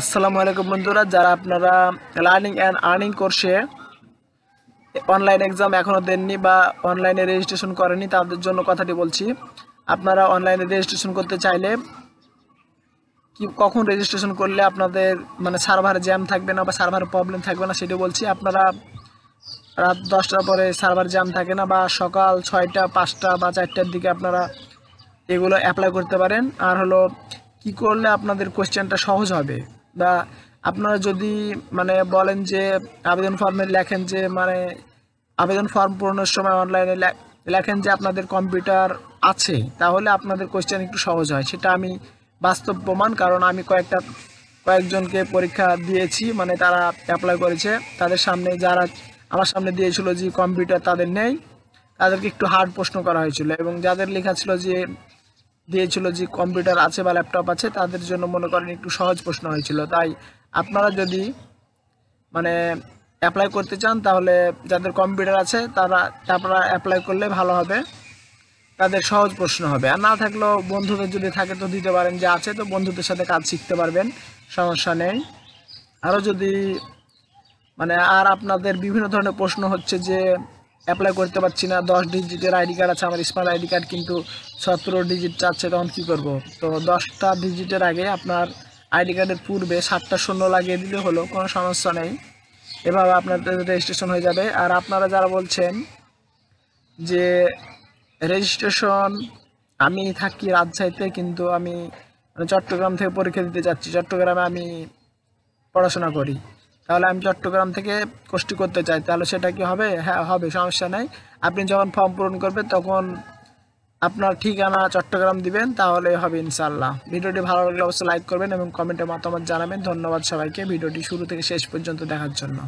আসসালামু আলাইকুম বন্ধুরা যারা আপনারা লার্নিং অ্যান্ড আর্নিং কোর্সে অনলাইন এক্সাম এখনও দেননি বা অনলাইনে রেজিস্ট্রেশন করেনি তাদের জন্য কথাটি বলছি আপনারা অনলাইনে রেজিস্ট্রেশন করতে চাইলে কি কখন রেজিস্ট্রেশন করলে আপনাদের মানে সার্ভার জ্যাম থাকবে না বা সার্ভার প্রবলেম থাকবে না সেটি বলছি আপনারা রাত দশটার পরে সার্ভার জ্যাম থাকে না বা সকাল ছয়টা পাঁচটা বা চারটার দিকে আপনারা এগুলো অ্যাপ্লাই করতে পারেন আর হলো কি করলে আপনাদের কোয়েশ্চেনটা সহজ হবে বা আপনারা যদি মানে বলেন যে আবেদন ফর্মে লেখেন যে মানে আবেদন ফর্ম পূরণের সময় অনলাইনে লেখেন যে আপনাদের কম্পিউটার আছে তাহলে আপনাদের কোয়েশ্চেন একটু সহজ হয় সেটা আমি বাস্তব প্রমাণ কারণ আমি কয়েকটা কয়েকজনকে পরীক্ষা দিয়েছি মানে তারা অ্যাপ্লাই করেছে তাদের সামনে যারা আমার সামনে দিয়েছিল যে কম্পিউটার তাদের নেই তাদেরকে একটু হার্ড প্রশ্ন করা হয়েছিল এবং যাদের লেখা ছিল যে দিয়েছিল যে কম্পিউটার আছে বা ল্যাপটপ আছে তাদের জন্য মনে করেন একটু সহজ প্রশ্ন হয়েছিল তাই আপনারা যদি মানে অ্যাপ্লাই করতে চান তাহলে যাদের কম্পিউটার আছে তারা আপনারা অ্যাপ্লাই করলে ভালো হবে তাদের সহজ প্রশ্ন হবে আর না থাকলেও বন্ধুদের যদি থাকে তো দিতে পারেন যে আছে তো বন্ধুদের সাথে কাজ শিখতে পারবেন সমস্যা নেই আরও যদি মানে আর আপনাদের বিভিন্ন ধরনের প্রশ্ন হচ্ছে যে অ্যাপ্লাই করতে পারছি না দশ ডিজিটের আইডি কার্ড আছে আমার স্মার্ট আইডি কার্ড কিন্তু সতেরো ডিজিট চাচ্ছে তখন কী করব তো দশটা ডিজিটের আগে আপনার আইডি কার্ডের পূর্বে সাতটা শূন্য লাগিয়ে দিলে হলো কোনো সমস্যা নেই এভাবে আপনার রেজিস্ট্রেশন হয়ে যাবে আর আপনারা যারা বলছেন যে রেজিস্ট্রেশন আমি থাকি রাজশাহীতে কিন্তু আমি মানে চট্টগ্রাম থেকে পরীক্ষা দিতে যাচ্ছি চট্টগ্রামে আমি পড়াশোনা করি তাহলে আমি চট্টগ্রাম থেকে কোষ্টি করতে চাই তাহলে সেটা কি হবে হ্যাঁ হবে সমস্যা নেই আপনি যখন ফর্ম পূরণ করবেন তখন আপনার ঠিকানা চট্টগ্রাম দিবেন তাহলে হবে ইনশাল্লাহ ভিডিওটি ভালো লাগলে অবশ্যই লাইক করবেন এবং কমেন্টে মতামত জানাবেন ধন্যবাদ সবাইকে ভিডিওটি শুরু থেকে শেষ পর্যন্ত দেখার জন্য